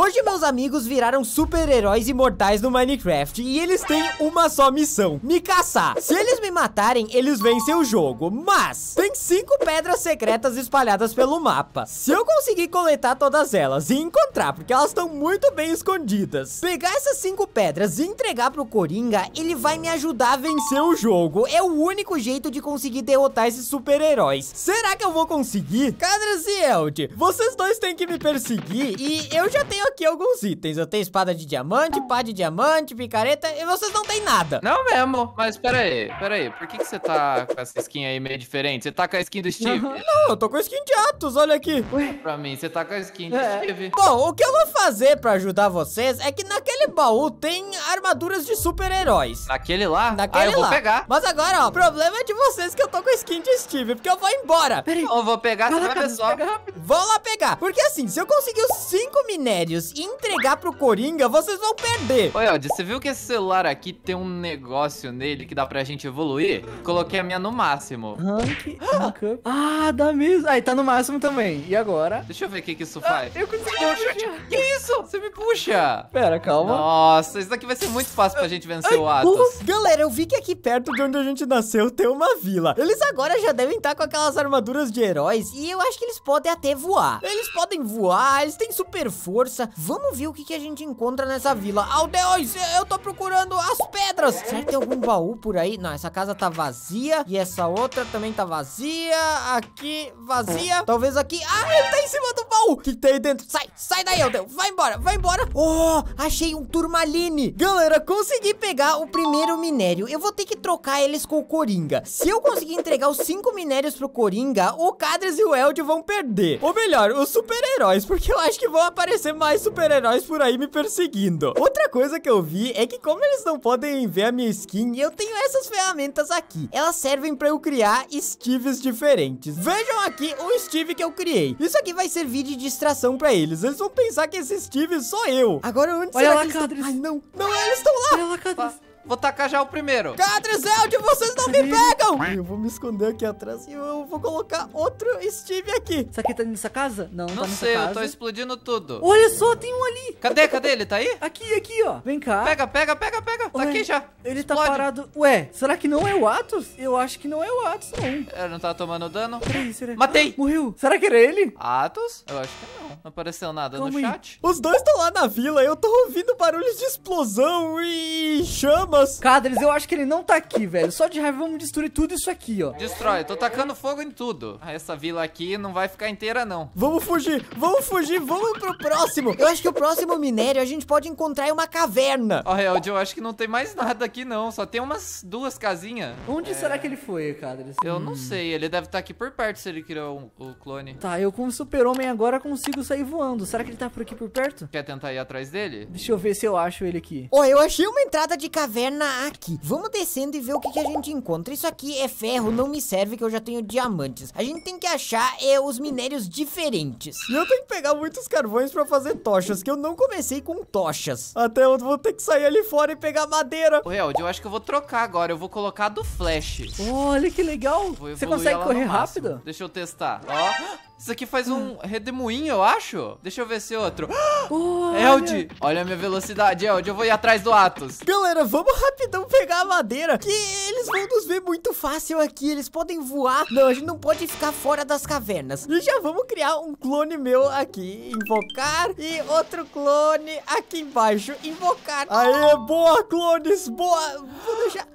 Hoje meus amigos viraram super-heróis imortais no Minecraft e eles têm uma só missão, me caçar. Se eles me matarem, eles vencem o jogo, mas tem cinco pedras secretas espalhadas pelo mapa. Se eu conseguir coletar todas elas e encontrar, porque elas estão muito bem escondidas, pegar essas cinco pedras e entregar pro Coringa, ele vai me ajudar a vencer o jogo. É o único jeito de conseguir derrotar esses super-heróis. Será que eu vou conseguir? Cadras e Eld, vocês dois têm que me perseguir e eu já tenho aqui alguns itens. Eu tenho espada de diamante, pá de diamante, picareta, e vocês não têm nada. Não mesmo, mas peraí, peraí. Por que, que você tá com essa skin aí meio diferente? Você tá com a skin do Steve? Uhum. Não, eu tô com a skin de Atos, olha aqui. Ué, pra mim, você tá com a skin de é. Steve. Bom, o que eu vou fazer pra ajudar vocês é que naquele baú tem armaduras de super-heróis. Naquele lá? Naquele ah, eu lá. vou pegar. Mas agora, ó, o problema é de vocês que eu tô com a skin de Steve, porque eu vou embora. Peraí. Eu vou pegar, vai ver só. Vou lá pegar. Porque assim, se eu conseguir os cinco minérios comentários. Então, entregar pro Coringa, vocês vão perder. Oi, Aldi, você viu que esse celular aqui tem um negócio nele que dá pra gente evoluir? Coloquei a minha no máximo. Rank, rank Ah, dá mesmo. Aí tá no máximo também. E agora? Deixa eu ver o que, que isso faz. Ah, eu consigo. Que é isso? Você me puxa. Pera, calma. Nossa, isso daqui vai ser muito fácil pra gente vencer o uh, Atos. Uh, galera, eu vi que aqui perto de onde a gente nasceu tem uma vila. Eles agora já devem estar tá com aquelas armaduras de heróis e eu acho que eles podem até voar. Eles podem voar, eles têm super força. Vamos ver ver o que, que a gente encontra nessa vila. Aldeões, eu tô procurando as pedras. Será que tem algum baú por aí? Não, essa casa tá vazia. E essa outra também tá vazia. Aqui, vazia. Talvez aqui. Ah, ele tá em cima do baú. O que, tem aí dentro? Sai, sai daí, Aldeu. Vai embora, vai embora. Oh, achei um turmaline. Galera, consegui pegar o primeiro minério. Eu vou ter que trocar eles com o Coringa. Se eu conseguir entregar os cinco minérios pro Coringa, o Cadres e o Eld vão perder. Ou melhor, os super-heróis, porque eu acho que vão aparecer mais super-heróis por aí me perseguindo. Outra coisa que eu vi é que como eles não podem ver a minha skin, eu tenho essas ferramentas aqui. Elas servem pra eu criar Steves diferentes. Vejam aqui o Steve que eu criei. Isso aqui vai servir de distração pra eles. Eles vão pensar que esse Steve sou eu. Agora onde Olha será lá, que eles... Ai, não. Não, eles estão lá. Olha lá, Cadres. Vou tacar já o primeiro. Cadrizelde, é, vocês não me pegam! Eu vou me esconder aqui atrás e eu vou colocar outro Steve aqui. Isso aqui tá nessa casa? Não, tá não, não sei, eu tô explodindo tudo. Olha só, tem um ali. Cadê, cadê? Ele tá aí? Aqui, aqui, ó. Vem cá. Pega, pega, pega, pega. Tá aqui já. Ele tá parado. Ué, será que não é o Atos? Eu acho que não é o Atos, não. Ele é, não tá tomando dano. Peraí, será? Matei. Ah, morreu. Será que era ele? Atos? Eu acho que não. Não apareceu nada Calma no aí. chat. Os dois estão lá na vila. Eu tô ouvindo barulhos de explosão e chamas. Cadres, eu acho que ele não tá aqui, velho. Só de raiva vamos destruir tudo isso aqui, ó. Destrói. Tô tacando fogo em tudo. Ah, essa vila aqui não vai ficar inteira, não. Vamos fugir. Vamos fugir. Vamos pro próximo. Eu acho que o próximo no minério, a gente pode encontrar uma caverna. Ó, oh, eu acho que não tem mais nada aqui, não. Só tem umas duas casinhas. Onde é... será que ele foi, cara? Eu hum. não sei. Ele deve estar tá aqui por perto se ele criou o, o clone. Tá, eu como super-homem agora consigo sair voando. Será que ele tá por aqui por perto? Quer tentar ir atrás dele? Deixa eu ver se eu acho ele aqui. Ó, oh, eu achei uma entrada de caverna aqui. Vamos descendo e ver o que, que a gente encontra. Isso aqui é ferro, não me serve que eu já tenho diamantes. A gente tem que achar é, os minérios diferentes. E eu tenho que pegar muitos carvões pra fazer tochas, que eu não comecei com tochas. Até eu vou ter que sair ali fora e pegar madeira. Ô, Held, eu acho que eu vou trocar agora. Eu vou colocar do flash. Olha que legal. Você consegue correr rápido? Deixa eu testar. Ó. Isso aqui faz um hum. redemoinho, eu acho. Deixa eu ver esse outro. Olha. olha a minha velocidade, Elde, Eu vou ir atrás do Atos. Galera, vamos rapidão pegar a madeira, que eles vão nos ver muito fácil aqui. Eles podem voar. Não, a gente não pode ficar fora das cavernas. E já vamos criar um clone meu aqui. Invocar. E outro clone aqui embaixo. Invocar. Aê, boa, clones. Boa. Vou deixar...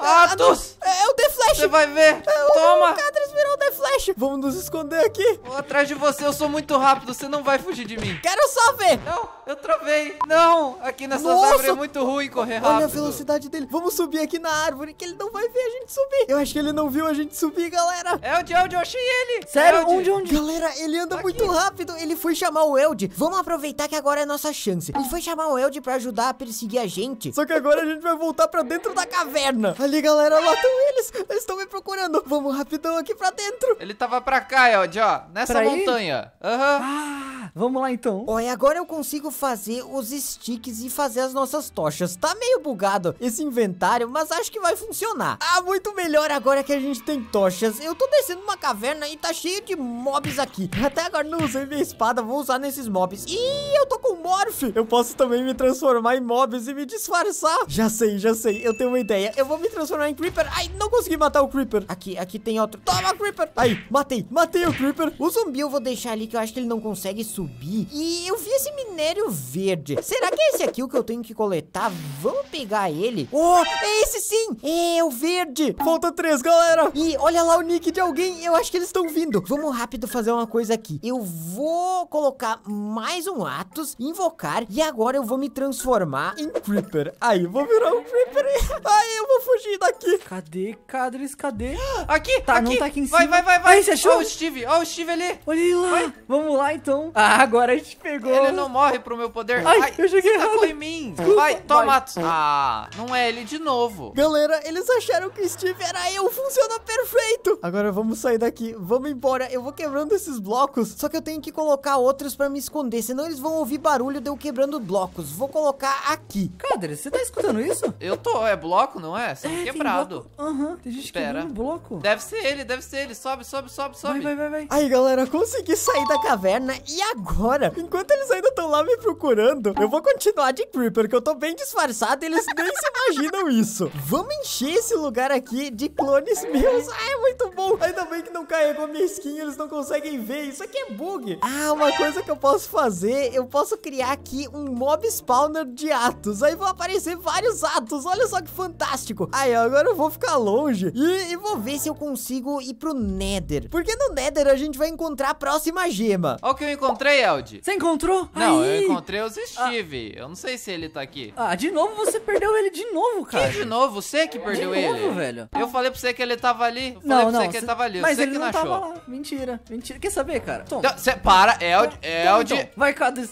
Atos! É, é o The Flash! Você vai ver! É, Toma! O Catrius virou o The Flash! Vamos nos esconder aqui! Vou atrás de você, eu sou muito rápido, você não vai fugir de mim! Quero só ver! Não, eu travei! Não! Aqui nessa árvore é muito ruim correr rápido! Olha a velocidade dele! Vamos subir aqui na árvore, que ele não vai ver a gente subir! Eu acho que ele não viu a gente subir, galera! Elde, é Eld, eu achei ele! Sério? Elde. Onde, onde? Galera, ele anda aqui. muito rápido! Ele foi chamar o Elde! Vamos aproveitar que agora é nossa chance! Ele foi chamar o Elde pra ajudar a perseguir a gente! Só que agora a gente vai voltar pra dentro da caverna! Ali, galera, lá tem eles, eles estão me procurando. Vamos rapidão aqui pra dentro. Ele tava pra cá, Ed, ó. Nessa pra montanha. Aham. Uhum. Ah. Vamos lá então. Olha, agora eu consigo fazer os sticks e fazer as nossas tochas. Tá meio bugado esse inventário, mas acho que vai funcionar. Ah, muito melhor agora que a gente tem tochas. Eu tô descendo uma caverna e tá cheio de mobs aqui. Até agora não usei minha espada, vou usar nesses mobs. Ih, eu tô com morph. Eu posso também me transformar em mobs e me disfarçar. Já sei, já sei. Eu tenho uma ideia. Eu vou me transformar em Creeper. Ai, não consegui matar o Creeper. Aqui, aqui tem outro. Toma, Creeper. Aí, matei, matei o Creeper. O zumbi eu vou deixar ali que eu acho que ele não consegue subir subir. E eu vi esse minério verde. Será que é esse aqui o que eu tenho que coletar? Vamos pegar ele? Oh, é esse sim! É o verde! Falta três, galera! E olha lá o nick de alguém. Eu acho que eles estão vindo. Vamos rápido fazer uma coisa aqui. Eu vou colocar mais um Atos, invocar. E agora eu vou me transformar em Creeper. Aí, vou virar um Creeper. Aí, eu vou fugir daqui. Cadê, Cadres? Cadê? Aqui! Tá, aqui. não tá aqui em cima. Vai, vai, vai, vai. Aí, você achou? Ó o Steve, ó o Steve ali. Olha ele lá. Vai. Vamos lá, então. Ah, agora a gente pegou. Ele não morre pro meu poder. Ai, Ai eu joguei tá errado. em mim. Vai, toma. Ah, não é ele de novo. Galera, eles acharam que o Steve era eu. Funciona perfeito. Agora vamos sair daqui. Vamos embora. Eu vou quebrando esses blocos. Só que eu tenho que colocar outros pra me esconder. Senão eles vão ouvir barulho de eu quebrando blocos. Vou colocar aqui. Cadre, você tá escutando isso? Eu tô. É bloco, não é? Você é, é quebrado. Aham. Uhum. Tem gente Espera. bloco. Deve ser ele, deve ser ele. Sobe, sobe, sobe, sobe. Vai, vai, vai, vai. Aí, galera, consegui sair da caverna. E agora? agora. Enquanto eles ainda estão lá me procurando, eu vou continuar de Creeper, que eu tô bem disfarçado e eles nem se imaginam isso. Vamos encher esse lugar aqui de clones meus. Ah, é muito bom. Ainda bem que não carregou minha skin, eles não conseguem ver. Isso aqui é bug. Ah, uma coisa que eu posso fazer, eu posso criar aqui um mob spawner de atos. Aí vão aparecer vários atos. Olha só que fantástico. Aí, agora eu vou ficar longe e, e vou ver se eu consigo ir pro Nether. Porque no Nether a gente vai encontrar a próxima gema. Olha o que eu encontrei encontrei, Você encontrou? Não, Aí. eu encontrei os ah. Steve. Ah. Eu não sei se ele tá aqui. Ah, de novo você perdeu ele de novo, cara. Que de novo? Você que perdeu ele? De novo, velho. Eu falei pra você que ele tava ali. Eu falei não, pra não, você que cê... ele tava ali. Mas você ele que não, não achou. tava lá. Mentira, mentira. Quer saber, cara? Toma. Você para, Eld. Eld. É então. Vai, cadê?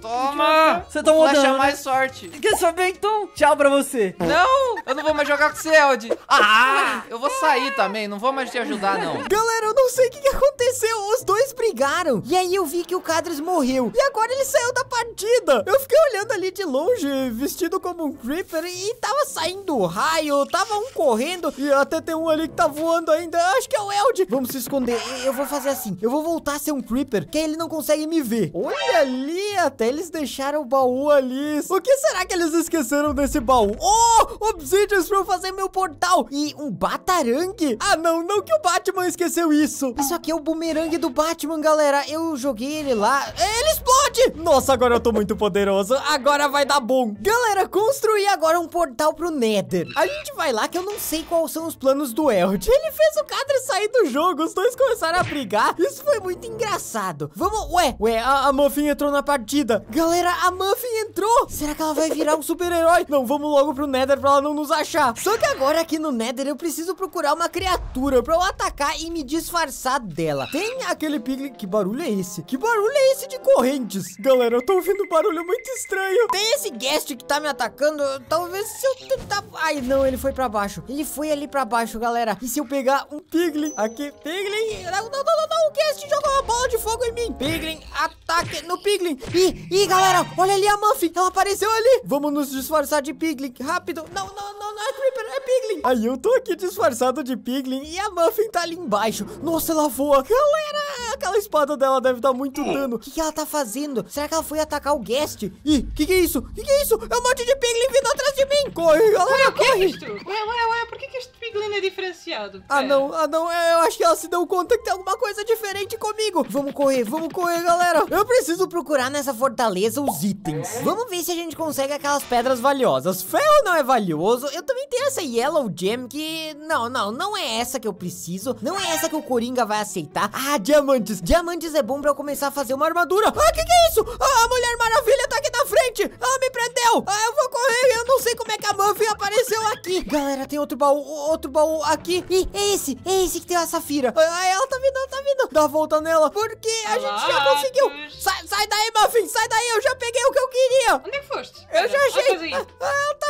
Toma! Você tomou é dano. Flecha né? mais sorte. Quer saber, então? Tchau pra você. Não, eu não vou mais jogar com você, Elde. Ah, eu vou sair também. Não vou mais te ajudar, não. Galera, eu não sei o que aconteceu. Os dois brigaram. E aí, aí eu vi que o Cadres morreu. E agora ele saiu da partida. Eu fiquei olhando ali de longe, vestido como um Creeper, e tava saindo raio, tava um correndo, e até tem um ali que tá voando ainda. Acho que é o Eld. Vamos se esconder. Eu vou fazer assim. Eu vou voltar a ser um Creeper, que ele não consegue me ver. Olha ali, até eles deixaram o baú ali. O que será que eles esqueceram desse baú? Oh, obsidians pra eu fazer meu portal. E um batarangue? Ah, não, não que o Batman esqueceu isso. Isso aqui é o bumerangue do Batman, galera. Eu eu joguei ele lá. Ele explode! Nossa, agora eu tô muito poderoso. Agora vai dar bom. Galera, construí agora um portal pro Nether. A gente vai lá que eu não sei quais são os planos do Elrond. Ele fez o Cadre sair do jogo. Os dois começaram a brigar. Isso foi muito engraçado. Vamos... Ué, ué, a, a Muffin entrou na partida. Galera, a Muffin entrou. Será que ela vai virar um super-herói? Não, vamos logo pro Nether pra ela não nos achar. Só que agora aqui no Nether eu preciso procurar uma criatura pra eu atacar e me disfarçar dela. Tem aquele piglin... Que barulho é esse? Que barulho é esse de correntes? Galera, eu tô ouvindo um barulho muito estranho. Tem esse guest que tá me atacando. Talvez se eu tentar... Ai, não, ele foi pra baixo. Ele foi ali pra baixo, galera. E se eu pegar um Piglin aqui? Piglin... Não, não, não, não. O guest jogou uma bola de fogo em mim. Piglin, ataque no Piglin. Ih, ih, galera, olha ali a Muffy. Ela apareceu ali. Vamos nos disfarçar de Piglin. Rápido. Não, não, não não é Creeper, é Piglin. Aí eu tô aqui disfarçado de Piglin e a Muffin tá ali embaixo. Nossa, ela voa. Galera, aquela espada dela deve dar muito hum. dano. O que, que, ela tá fazendo? Será que ela foi atacar o guest? Ih, o que, que é isso? O que, que é isso? É um monte de Piglin vindo atrás de mim. Corre, galera, ué, corre. Que é ué, ué, ué, por que, que este Piglin é diferenciado? Ah, é. não, ah, não. É, eu acho que ela se deu conta que tem alguma coisa diferente comigo. Vamos correr, vamos correr, galera. Eu preciso procurar nessa fortaleza os itens. É. Vamos ver se a gente consegue aquelas pedras valiosas. Ferro não é valioso. Eu também tenho essa Yellow Gem que... Não, não, não é essa que eu preciso. Não é essa que o Coringa vai aceitar. Ah, diamantes. Diamantes é bom pra eu começar a fazer uma armadura. Ah, que que é isso? Ah, a Mulher Maravilha tá aqui na frente. Ela ah, me prendeu. Ah, eu vou correr. Eu não sei como é que a Muffin apareceu aqui. Galera, tem outro baú, outro baú aqui. Ih, é esse. É esse que tem a Safira. Ah, ah ela tá vindo, ela tá vindo. Dá a volta nela. Porque a gente já conseguiu. Sai, sai daí, Muffin. Sai daí. Eu já peguei o que eu queria. Onde é que foste? Eu já achei. Ah, ah, ela tá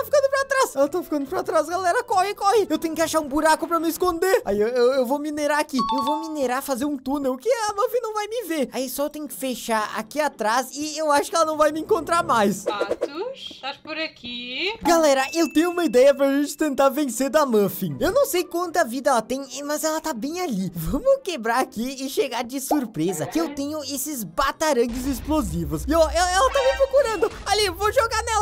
ela tá ficando pra trás, galera. Corre, corre. Eu tenho que achar um buraco pra me esconder. Aí eu, eu, eu vou minerar aqui. Eu vou minerar, fazer um túnel que a Muffin não vai me ver. Aí só eu tenho que fechar aqui atrás e eu acho que ela não vai me encontrar mais. Patos, tá por aqui. Galera, eu tenho uma ideia pra gente tentar vencer da Muffin. Eu não sei quanta vida ela tem, mas ela tá bem ali. Vamos quebrar aqui e chegar de surpresa que eu tenho esses batarangues explosivos. E ó, ela, ela tá me procurando. Ali, vou jogar nela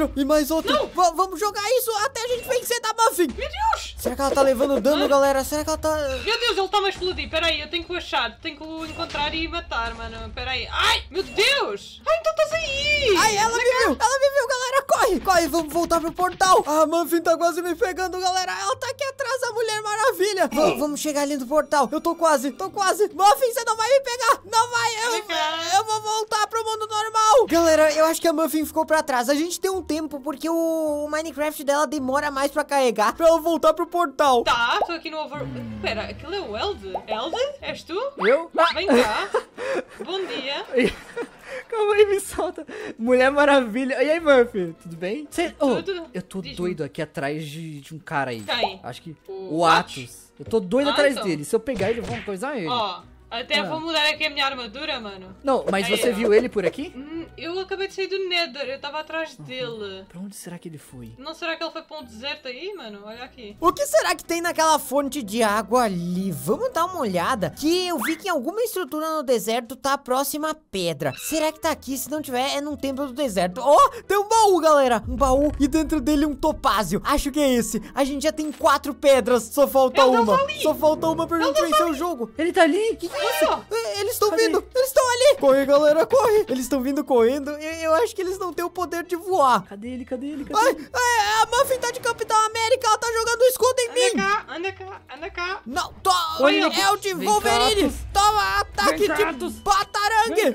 outro! E mais outro! vamos jogar isso até a gente vencer da Muffin! Meu Deus! Será que ela tá levando dano, galera? Será que ela tá... Meu Deus, ele tá a explodir. Pera aí, eu tenho que o achar. Tenho que o encontrar e matar, mano. Pera aí. Ai, meu Deus! Ai, então estás aí! Ai, ela me é viu! Ela me viu, galera! Corre! Corre, vamos voltar pro portal! A Manfin tá quase me pegando, galera! Ela tá aqui atrás, a Mulher Maravilha! Hum. V vamos chegar ali no portal. Eu tô quase, tô quase. Muffin, você não vai me pegar! Não vai! Eu, eu vou voltar pro mundo normal! Galera, eu acho que a Muffin ficou pra trás. A gente tem um tempo, porque o, o Minecraft dela demora mais pra carregar pra ela voltar pro portal portal. Tá, estou aqui no over... Pera, aquilo é o Elde? Elde? És tu? Eu? Vem cá. Bom dia. Calma aí, me solta. Mulher Maravilha. E aí, Murphy? Tudo bem? Cê... Oh, Tudo. Eu tô Diz doido aqui atrás de, de um cara aí. Quem? Acho que... O, o Atos. Atos. Eu tô doido ah, atrás então. dele. Se eu pegar ele, vamos coisar ele. Ó. Oh. Até ah. vou mudar aqui a minha armadura, mano. Não, mas você viu ele por aqui? Hum, eu acabei de sair do Nether, eu tava atrás uhum. dele. Pra onde será que ele foi? Não, será que ele foi pra um deserto aí, mano? Olha aqui. O que será que tem naquela fonte de água ali? Vamos dar uma olhada. Que eu vi que em alguma estrutura no deserto tá a próxima pedra. Será que tá aqui? Se não tiver, é num templo do deserto. Oh, tem um baú, galera. Um baú e dentro dele um topázio. Acho que é esse. A gente já tem quatro pedras, só falta eu uma. Só falta uma pra gente vencer ali. o jogo. Ele tá ali? Que que é é, eles estão vindo! Eles estão ali! Corre, galera, corre! Eles estão vindo correndo e eu acho que eles não têm o poder de voar. Cadê ele? Cadê ele? Cadê Ai, ele? Ai, a Muffin tá de Capitão América, ela tá jogando escudo em mim! Anda cá, anda cá, anda cá! Não, to... é o de Wolverine! Toma, ataque de Batarangue!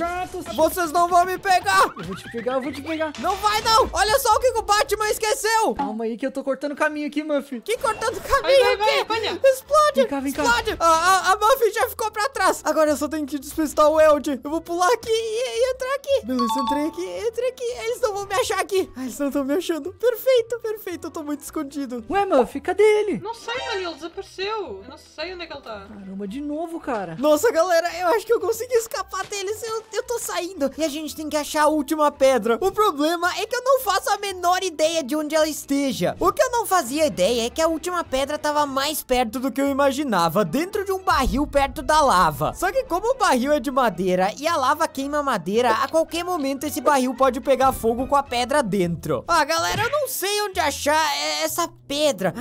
Vocês não vão me pegar! Eu vou te pegar, eu vou te pegar! Não vai não! Olha só o que o Batman esqueceu! Calma aí que eu tô cortando caminho aqui, Muffin. Que cortando caminho? Vai, vai, vai, Explode! Vem cá, vem cá. Explode! A, a, a Muffin já ficou pra trás! Agora eu só tenho que despistar o Eld. Eu vou pular aqui e, e entrar aqui. Beleza, entrei aqui, entrei aqui. Eles não vão me achar aqui. Ah, eles não estão me achando. Perfeito, perfeito. Eu tô muito escondido. Ué, mano, fica dele. Não sei, ele Desapareceu. Eu não sei onde é que ele tá. Caramba, de novo, cara. Nossa, galera, eu acho que eu consegui escapar deles. Eu, eu tô saindo. E a gente tem que achar a última pedra. O problema é que eu não faço a menor ideia de onde ela esteja. O que eu não fazia ideia é que a última pedra tava mais perto do que eu imaginava. Dentro de um barril perto da lava lava. Só que como o barril é de madeira e a lava queima madeira, a qualquer momento esse barril pode pegar fogo com a pedra dentro. Ah, galera, eu não sei onde achar essa pedra.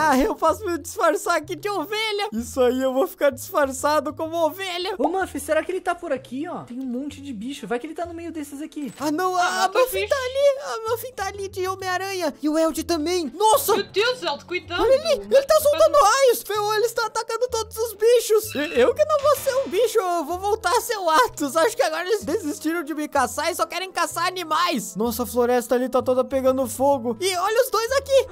Ah, eu posso me disfarçar aqui de ovelha. Isso aí eu vou ficar disfarçado como ovelha. Ô, Muff, será que ele tá por aqui, ó? Tem um monte de bicho. Vai que ele tá no meio desses aqui. Ah, não. Ah, ah a, a tá ali. A Muffin tá ali de Homem-Aranha. E o Eld também. Nossa. Meu Deus, Eld, cuidado. Olha ele. Ele tá soltando raios. Feu, ele está atacando todos os bichos. Eu que não vou seu bicho, eu vou voltar a ser o Atos. Acho que agora eles desistiram de me caçar e só querem caçar animais. Nossa, a floresta ali tá toda pegando fogo. E olha os dois aqui.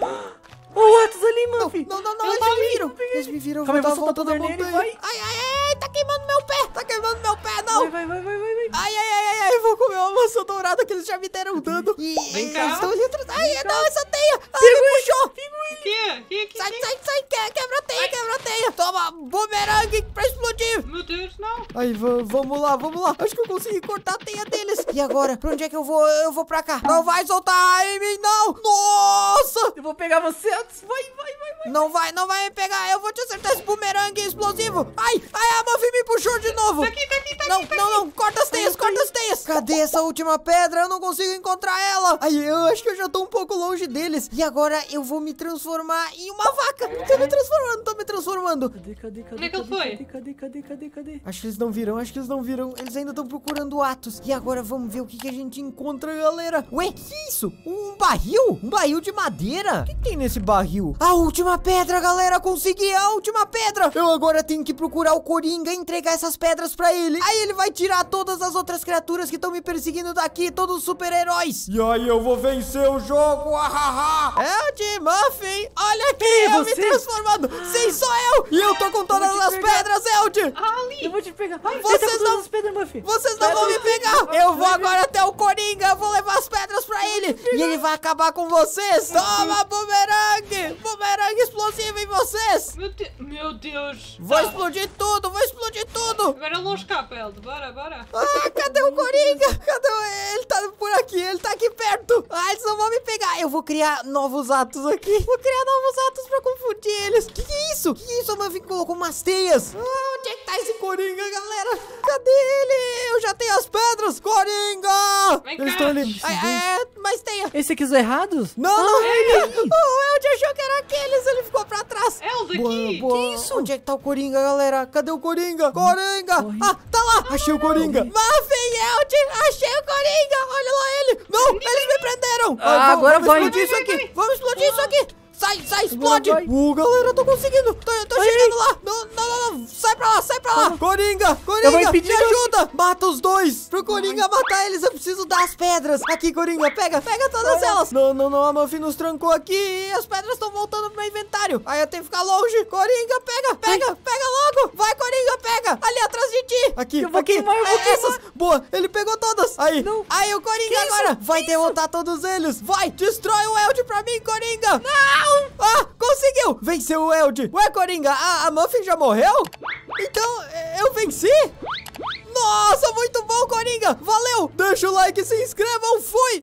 O Atos ali, mano. Não, não, não, não, eles, me viram. Eles me viram. Calma aí, vou soltar toda a vai. Ai, ai, ai tá queimando meu pé. Tá queimando meu pé, não. Vai, vai, vai, vai, vai. Ai, ai, ai, ai, ai. Eu vou comer uma maçã dourada que eles já me deram dano. Vem cá. Estão ali atrás. Ai, Vem não, cá. essa teia. Ai, me puxou. Pegou Que, que, é? é, é, sai, sai, sai. quebra a teia, ai. quebra a teia. Toma, bumerangue pra explodir. Meu Deus, não. Aí, vamos lá, vamos lá. Acho que eu consegui cortar a teia deles. E agora? Pra onde é que eu vou? Eu vou pra cá. Não vai soltar em mim, não. Nossa. Eu vou pegar você antes. Vai, vai, vai, vai. Não vai, não vai me pegar. Eu vou te acertar esse bumerangue explosivo. Ai, ai, amor. Muffin me puxou de novo. Tá aqui, tá aqui, tá não, aqui. Não, não, não. Corta as teias, corta as teias. Cadê essa última pedra? Eu não consigo encontrar ela. Aí eu acho que eu já tô um pouco longe deles. E agora eu vou me transformar em uma vaca. Tô me transformando, tô me transformando. Cadê, cadê, cadê? Onde é que eu fui? Cadê, cadê, cadê, cadê? Acho que eles não viram, acho que eles não viram. Eles ainda estão procurando Atos. E agora vamos ver o que, que a gente encontra, galera. Ué, que é isso? Um barril? Um barril de madeira? O que, que tem nesse barril? A última pedra, galera. Consegui a última pedra. Eu agora tenho que procurar o coringa ninguém entregar essas pedras pra ele. Aí ele vai tirar todas as outras criaturas que estão me perseguindo daqui, todos os super-heróis. E aí eu vou vencer o jogo, ahaha. É o de Muffin. Olha aqui, Ei, é eu você? me transformando. Sim, sou eu. E eu tô com todas as pedras, Eld. Ali. Eu vou te pegar. Ai, vocês tá não... Pedras, vocês não vão me pegar. Eu vou agora até o Coringa, vou levar as pedras e ele vai acabar com vocês. Toma, bumerangue! Bumerangue explosivo em vocês! Meu, de... Meu Deus! Vou tá. explodir tudo, vou explodir tudo! Agora é longe cá, Pelde, bora, bora! Ah, cadê o Coringa? Cadê o... Ele tá por aqui, ele tá aqui perto! Ah, eles não vão me pegar! Eu vou criar novos atos aqui. Vou criar novos atos pra confundir eles. Que que é isso? Que que é isso? A Manvin colocou umas teias. Ah, onde é que tá esse Coringa, galera? Cadê ele? Eu já tenho as pedras! Coringa! Vem cá! Eles estão ali. É, é, mas esse aqui é errados? Não, ah, não. É. O Elde achou que era aqueles, ele ficou pra trás. Elde é aqui. Boa, Que isso? Onde é que tá o Coringa, galera? Cadê o Coringa? Coringa. Corre. Ah, tá lá. Ah, achei o Coringa. Marvin, Elde, achei o Coringa. Olha lá ele. Não, eles me prenderam. Ah, ah, agora vamos vai. Explodir vai, vai, isso aqui. Vamos explodir isso aqui. Sai, sai, explode! Uh, galera, eu tô conseguindo! Tô, tô chegando lá! Não, não, não, sai pra lá, sai pra lá! Coringa, Coringa, me ajuda! Mata os dois! Pro Coringa matar eles, eu preciso das pedras! Aqui, Coringa, pega, pega todas elas! Não, não, não, a Muffin nos trancou aqui e as pedras estão voltando pro meu inventário! Aí eu tenho que ficar longe! Coringa, pega, pega, pega logo! Vai, Coringa, pega! Ali atrás de ti! Aqui, eu vou aqui! Queimar, eu vou é, essas! Boa, ele pegou todas! Aí, não. aí o Coringa agora vai derrotar todos eles! Vai, destrói o Eld pra mim, Coringa! Não! Não! Ah, conseguiu! Venceu o Eld! Ué, Coringa, a, a Muffin já morreu? Então, eu venci? Nossa, muito bom, Coringa! Valeu! Deixa o like, se inscrevam, fui!